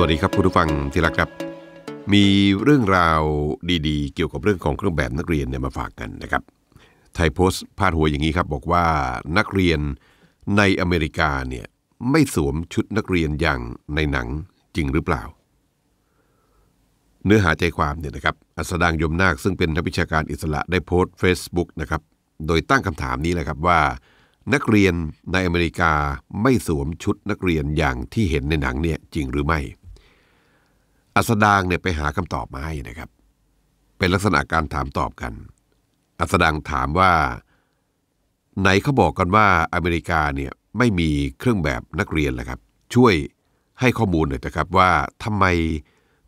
วัสดีครับคุณผู้ฟังที่รักครับ มีเรื่องราวดีๆ เกี่ยวกับเรื่องของเครื่องแบบนักเรียนเนี่ยมาฝากกันนะครับ ไทยโพสต์พาดหัวอย่างนี้ครับบอกว่านักเรียนในอเมริกาเนี่ยไม่สวมชุดนักเรียนอย่างในหนังจริงหรือเปล่า เนื้อหาใจความเนี่ยนะครับอัสดางยมนาคซึ่งเป็นนักวิชาการอิสระได้โพสต์ Facebook นะครับโดยตั้งคำถามนี้แหละครับว่า นักเรียนในอเมริกาไม่สวมชุดนักเรียนอย่างที่เห็นในหนังเนี่ยจริงหรือไม่อัสดางเนี่ยไปหาคำตอบมาให้นะครับ เป็นลักษณะการถามตอบกัน อัสดางถามว่า ไหนเขาบอกกันว่าอเมริกาเนี่ยไม่มีเครื่องแบบนักเรียนแหละครับ ช่วยให้ข้อมูลหน่อยนะครับ ว่าทำไม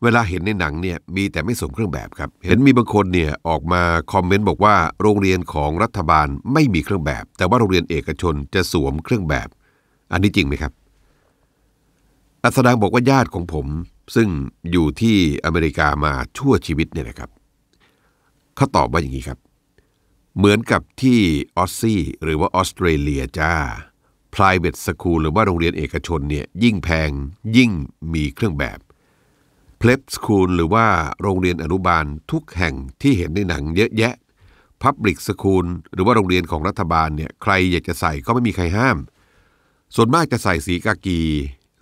เวลาเห็นในหนังเนี่ยมีแต่ไม่สวมเครื่องแบบครับ เห็นมีบางคนเนี่ยออกมาคอมเมนต์บอกว่าโรงเรียนของรัฐบาลไม่มีเครื่องแบบ แต่ว่าโรงเรียนเอกชนจะสวมเครื่องแบบ อันนี้จริงไหมครับ อัสดางบอกว่าญาติของผมซึ่งอยู่ที่อเมริกามาชั่วชีวิตเนี่ยนะครับเขาตอบว่าอย่างนี้ครับ เหมือนกับที่ออสซี่หรือว่าออสเตรเลียจ้า private school หรือว่าโรงเรียนเอกชนเนี่ยยิ่งแพงยิ่งมีเครื่องแบบ pleb school หรือว่าโรงเรียนอนุบาลทุกแห่งที่เห็นในหนังเยอะแยะ public school หรือว่าโรงเรียนของรัฐบาลเนี่ยใครอยากจะใส่ก็ไม่มีใครห้าม ส่วนมากจะใส่สีกากี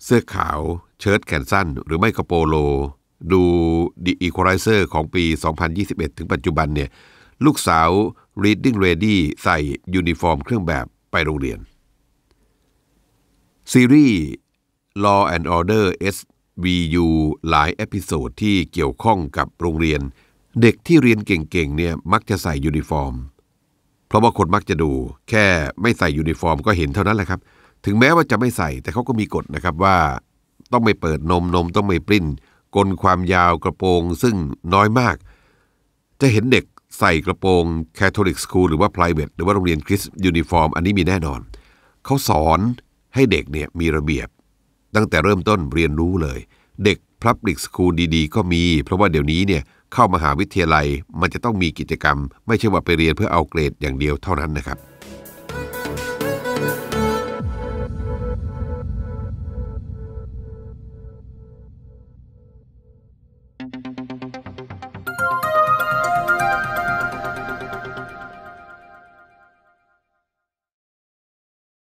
เสื้อขาวเชิ้ตแขนสั้นหรือไม่ก็โปโล ดูดิอีควอไลเซอร์ของปี 2021 ถึงปัจจุบันเนี่ย ลูกสาว Reading Ready ใส่ยูนิฟอร์มเครื่องแบบไปโรงเรียน ซีรีส์ Law and Order SVU หลายเอพิโซดที่เกี่ยวข้องกับโรงเรียน เด็กที่เรียนเก่งๆ เนี่ยมักจะใส่ยูนิฟอร์ม เพราะว่าคนมักจะดูแค่ไม่ใส่ยูนิฟอร์มก็เห็นเท่านั้นแหละครับ ถึงแม้ว่าจะไม่ใส่แต่เขาก็มีกฎนะครับว่าต้องไม่เปิดนม นมต้องไม่ปลิ้น กลนความยาวกระโปรงซึ่งน้อยมาก จะเห็นเด็กใส่กระโปรงแคทอลิกสคูลหรือว่าไพรเวทหรือว่าโรงเรียนคริสต์ยูนิฟอร์มอันนี้มีแน่นอน เขาสอนให้เด็กเนี่ยมีระเบียบ ตั้งแต่เริ่มต้นเรียนรู้เลย เด็กพลับลิกสคูลดี ๆ ก็มีเพราะว่าเดี๋ยวนี้เนี่ยเข้ามาหาวิทยาลัย มันจะต้องมีกิจกรรม ไม่ใช่ว่าไปเรียนเพื่อเอาเกรดอย่างเดียวเท่านั้นนะครับ